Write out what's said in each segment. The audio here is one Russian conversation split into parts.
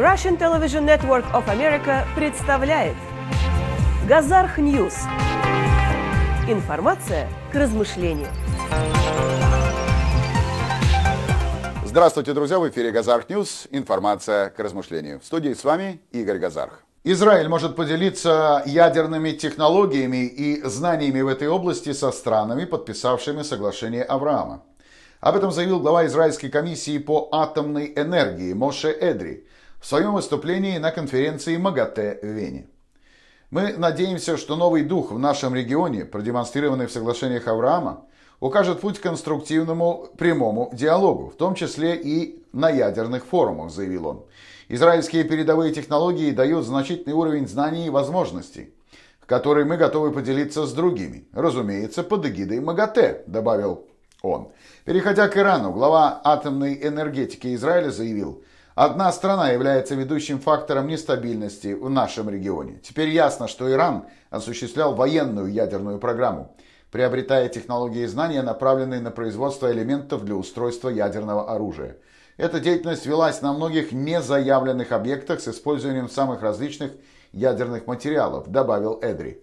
Russian Television Network of America представляет Газарх Ньюс. Информация к размышлению. Здравствуйте, друзья! В эфире Газарх Ньюс. Информация к размышлению. В студии с вами Игорь Газарх. Израиль может поделиться ядерными технологиями и знаниями в этой области со странами, подписавшими соглашение Авраама. Об этом заявил глава Израильской комиссии по атомной энергии Моше Эдри – в своем выступлении на конференции МАГАТЭ в Вене. Мы надеемся, что новый дух в нашем регионе, продемонстрированный в соглашениях Авраама, укажет путь к конструктивному прямому диалогу, в том числе и на ядерных форумах, заявил он. Израильские передовые технологии дают значительный уровень знаний и возможностей, которые мы готовы поделиться с другими, разумеется, под эгидой МАГАТЭ, добавил он. Переходя к Ирану, глава атомной энергетики Израиля заявил, Одна страна является ведущим фактором нестабильности в нашем регионе. Теперь ясно, что Иран осуществлял военную ядерную программу, приобретая технологии и знания, направленные на производство элементов для устройства ядерного оружия. Эта деятельность велась на многих незаявленных объектах с использованием самых различных ядерных материалов, добавил Эдри.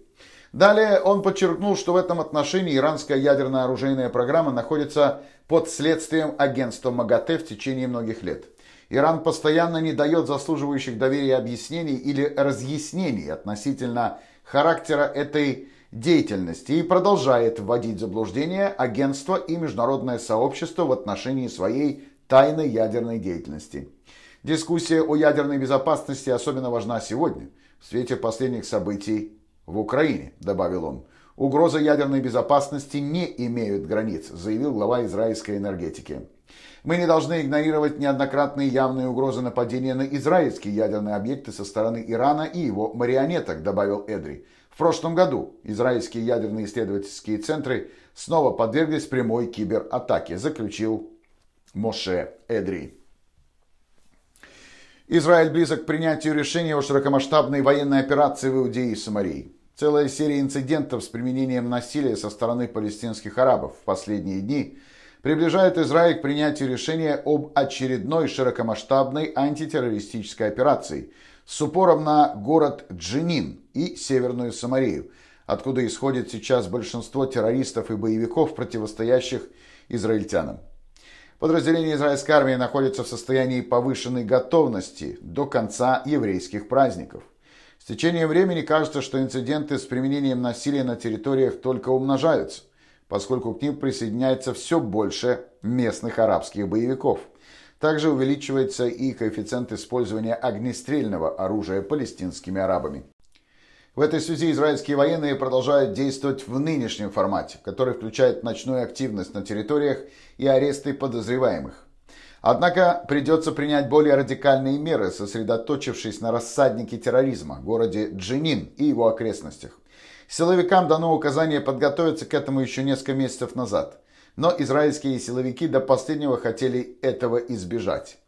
Далее он подчеркнул, что в этом отношении иранская ядерно-оружейная программа находится под следствием агентства МАГАТЭ в течение многих лет. Иран постоянно не дает заслуживающих доверия объяснений или разъяснений относительно характера этой деятельности и продолжает вводить в заблуждение агентство и международное сообщество в отношении своей тайной ядерной деятельности. Дискуссия о ядерной безопасности особенно важна сегодня, в свете последних событий в Украине, добавил он. Угрозы ядерной безопасности не имеют границ, заявил глава израильской энергетики. Мы не должны игнорировать неоднократные явные угрозы нападения на израильские ядерные объекты со стороны Ирана и его марионеток, добавил Эдри. В прошлом году израильские ядерные исследовательские центры снова подверглись прямой кибератаке, заключил Моше Эдри. Израиль близок к принятию решения о широкомасштабной военной операции в Иудее и Самарии. Целая серия инцидентов с применением насилия со стороны палестинских арабов в последние дни – приближает Израиль к принятию решения об очередной широкомасштабной антитеррористической операции с упором на город Джинин и Северную Самарию, откуда исходит сейчас большинство террористов и боевиков, противостоящих израильтянам. Подразделения израильской армии находятся в состоянии повышенной готовности до конца еврейских праздников. С течением времени кажется, что инциденты с применением насилия на территориях только умножаются – поскольку к ним присоединяется все больше местных арабских боевиков. Также увеличивается и коэффициент использования огнестрельного оружия палестинскими арабами. В этой связи израильские военные продолжают действовать в нынешнем формате, который включает ночную активность на территориях и аресты подозреваемых. Однако придется принять более радикальные меры, сосредоточившись на рассаднике терроризма, в городе Джинин и его окрестностях. Силовикам дано указание подготовиться к этому еще несколько месяцев назад. Но израильские силовики до последнего хотели этого избежать.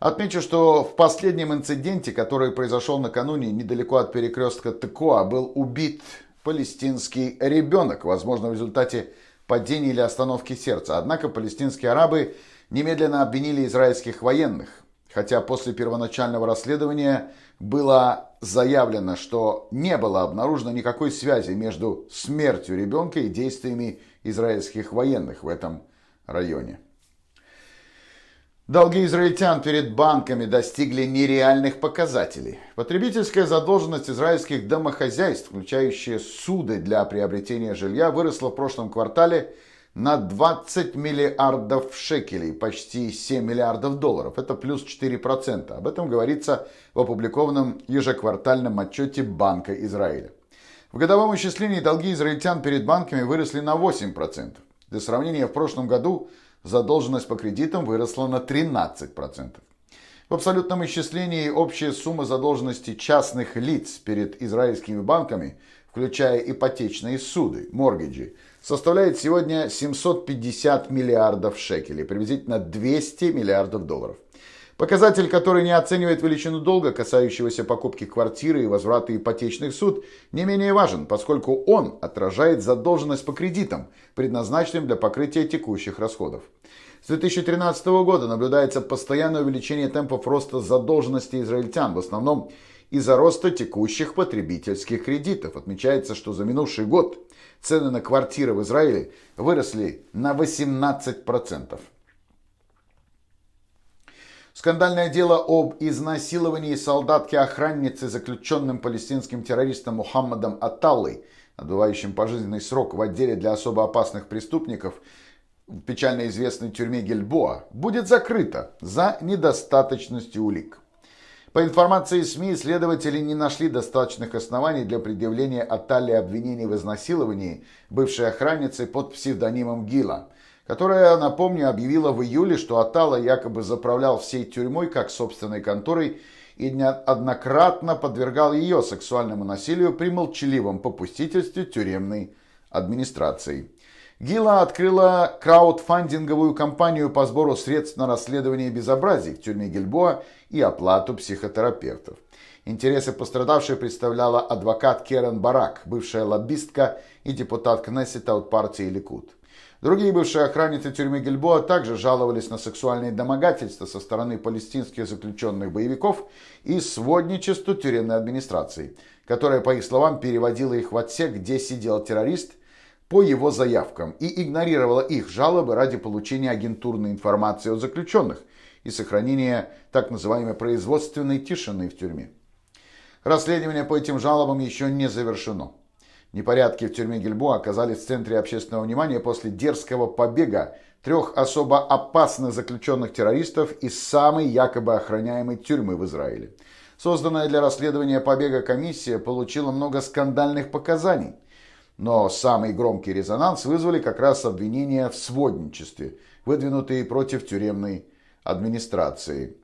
Отмечу, что в последнем инциденте, который произошел накануне недалеко от перекрестка Текоа, был убит палестинский ребенок, возможно, в результате падения или остановки сердца. Однако палестинские арабы немедленно обвинили израильских военных хотя после первоначального расследования было заявлено, что не было обнаружено никакой связи между смертью ребенка и действиями израильских военных в этом районе. Долги израильтян перед банками достигли нереальных показателей. Потребительская задолженность израильских домохозяйств, включающая суды для приобретения жилья, выросла в прошлом квартале – на 20 миллиардов шекелей, почти 7 миллиардов долларов. Это плюс 4%. Об этом говорится в опубликованном ежеквартальном отчете Банка Израиля. В годовом исчислении долги израильтян перед банками выросли на 8%. Для сравнения, в прошлом году задолженность по кредитам выросла на 13%. В абсолютном исчислении общая сумма задолженности частных лиц перед израильскими банками, включая ипотечные суды, моргиджи, составляет сегодня 750 миллиардов шекелей, приблизительно 200 миллиардов долларов. Показатель, который не оценивает величину долга, касающегося покупки квартиры и возврата ипотечных суд, не менее важен, поскольку он отражает задолженность по кредитам, предназначенным для покрытия текущих расходов. С 2013 года наблюдается постоянное увеличение темпов роста задолженности израильтян, в основном из-за роста текущих потребительских кредитов. Отмечается, что за минувший год цены на квартиры в Израиле выросли на 18%. Скандальное дело об изнасиловании солдатки-охранницы заключенным палестинским террористом Мухаммадом Аталлой, отбывающим пожизненный срок в отделе для особо опасных преступников, в печально известной тюрьме Гельбоа, будет закрыто за недостаточностью улик. По информации СМИ, следователи не нашли достаточных оснований для предъявления Аталии обвинений в изнасиловании бывшей охранницы под псевдонимом Гила, которая, напомню, объявила в июле, что Атала якобы заправлял всей тюрьмой как собственной конторой и неоднократно подвергал ее сексуальному насилию при молчаливом попустительстве тюремной администрации. Гила открыла краудфандинговую кампанию по сбору средств на расследование безобразий в тюрьме Гильбоа и оплату психотерапевтов. Интересы пострадавшей представляла адвокат Керен Барак, бывшая лоббистка и депутат Кнессета от партии Ликут. Другие бывшие охранники тюрьмы Гильбоа также жаловались на сексуальные домогательства со стороны палестинских заключенных боевиков и сводничество тюремной администрации, которая, по их словам, переводила их в отсек, где сидел террорист – по его заявкам и игнорировала их жалобы ради получения агентурной информации о заключенных и сохранения так называемой производственной тишины в тюрьме. Расследование по этим жалобам еще не завершено. Непорядки в тюрьме Гильбо оказались в центре общественного внимания после дерзкого побега трех особо опасных заключенных террористов из самой якобы охраняемой тюрьмы в Израиле. Созданная для расследования побега комиссия получила много скандальных показаний, но самый громкий резонанс вызвали как раз обвинения в сводничестве, выдвинутые против тюремной администрации.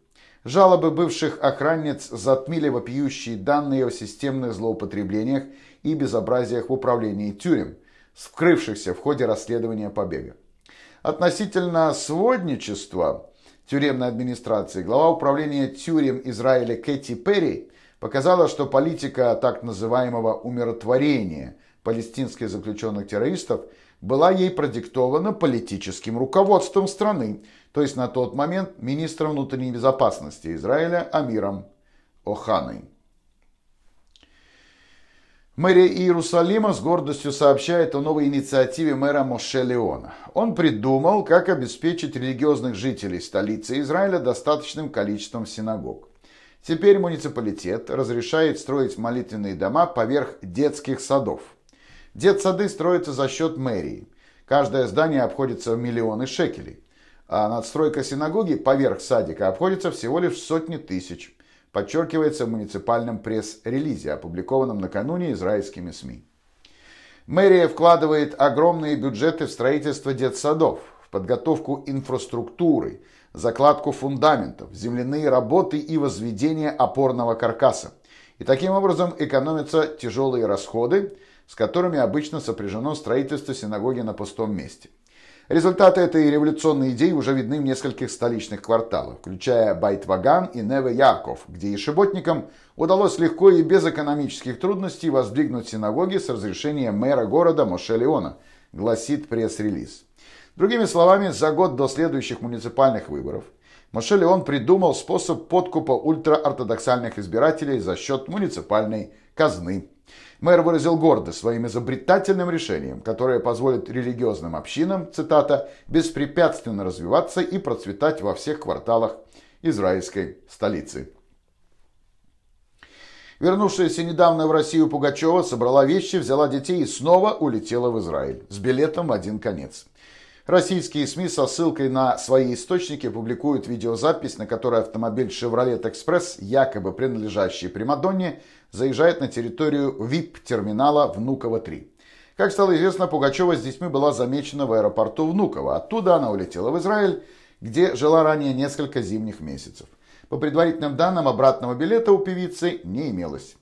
Жалобы бывших охранниц затмили вопиющие данные о системных злоупотреблениях и безобразиях в управлении тюрем, скрывшихся в ходе расследования побега. Относительно сводничества тюремной администрации глава управления тюрем Израиля Кэти Перри показала, что политика так называемого «умиротворения» – палестинских заключенных-террористов была ей продиктована политическим руководством страны, то есть на тот момент министром внутренней безопасности Израиля Амиром Оханой. Мэрия Иерусалима с гордостью сообщает о новой инициативе мэра Моше Леона. Он придумал, как обеспечить религиозных жителей столицы Израиля достаточным количеством синагог. Теперь муниципалитет разрешает строить молитвенные дома поверх детских садов – Детсады строятся за счет мэрии. Каждое здание обходится в миллионы шекелей. А надстройка синагоги поверх садика обходится всего лишь в сотни тысяч, подчеркивается в муниципальном пресс-релизе, опубликованном накануне израильскими СМИ. Мэрия вкладывает огромные бюджеты в строительство детсадов, в подготовку инфраструктуры, закладку фундаментов, земляные работы и возведение опорного каркаса. И таким образом экономятся тяжелые расходы, с которыми обычно сопряжено строительство синагоги на пустом месте. Результаты этой революционной идеи уже видны в нескольких столичных кварталах, включая Байтваган и Неве-Яков, где ешеботникам удалось легко и без экономических трудностей воздвигнуть синагоги с разрешения мэра города Моше Леона, гласит пресс-релиз. Другими словами, за год до следующих муниципальных выборов Моше Леон придумал способ подкупа ультраортодоксальных избирателей за счет муниципальной казны. Мэр выразил гордость своим изобретательным решением, которое позволит религиозным общинам, цитата, «беспрепятственно развиваться и процветать во всех кварталах израильской столицы». Вернувшаяся недавно в Россию Пугачева собрала вещи, взяла детей и снова улетела в Израиль с билетом в один конец. Российские СМИ со ссылкой на свои источники публикуют видеозапись, на которой автомобиль Chevrolet Express, якобы принадлежащий Примадонне, заезжает на территорию VIP-терминала Внуково-3. Как стало известно, Пугачева с детьми была замечена в аэропорту Внуково. Оттуда она улетела в Израиль, где жила ранее несколько зимних месяцев. По предварительным данным, обратного билета у певицы не имелось.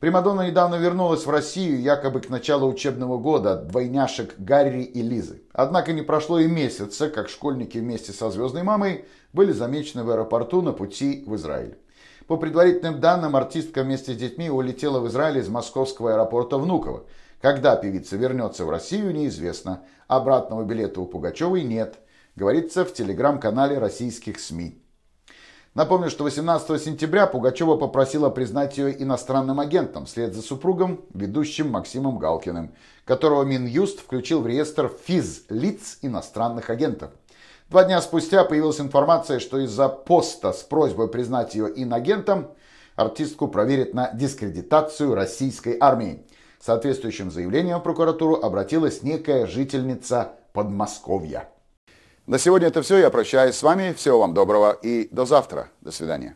Примадонна недавно вернулась в Россию, якобы к началу учебного года, от двойняшек Гарри и Лизы. Однако не прошло и месяца, как школьники вместе со звездной мамой были замечены в аэропорту на пути в Израиль. По предварительным данным, артистка вместе с детьми улетела в Израиль из московского аэропорта Внуково. Когда певица вернется в Россию, неизвестно. Обратного билета у Пугачевой нет, говорится в телеграм-канале российских СМИ. Напомню, что 18 сентября Пугачева попросила признать ее иностранным агентом вслед за супругом, ведущим Максимом Галкиным, которого Минюст включил в реестр физлиц иностранных агентов. Два дня спустя появилась информация, что из-за поста с просьбой признать ее инагентом артистку проверят на дискредитацию российской армии. Соответствующим заявлением в прокуратуру обратилась некая жительница Подмосковья. На сегодня это все. Я прощаюсь с вами. Всего вам доброго и до завтра. До свидания.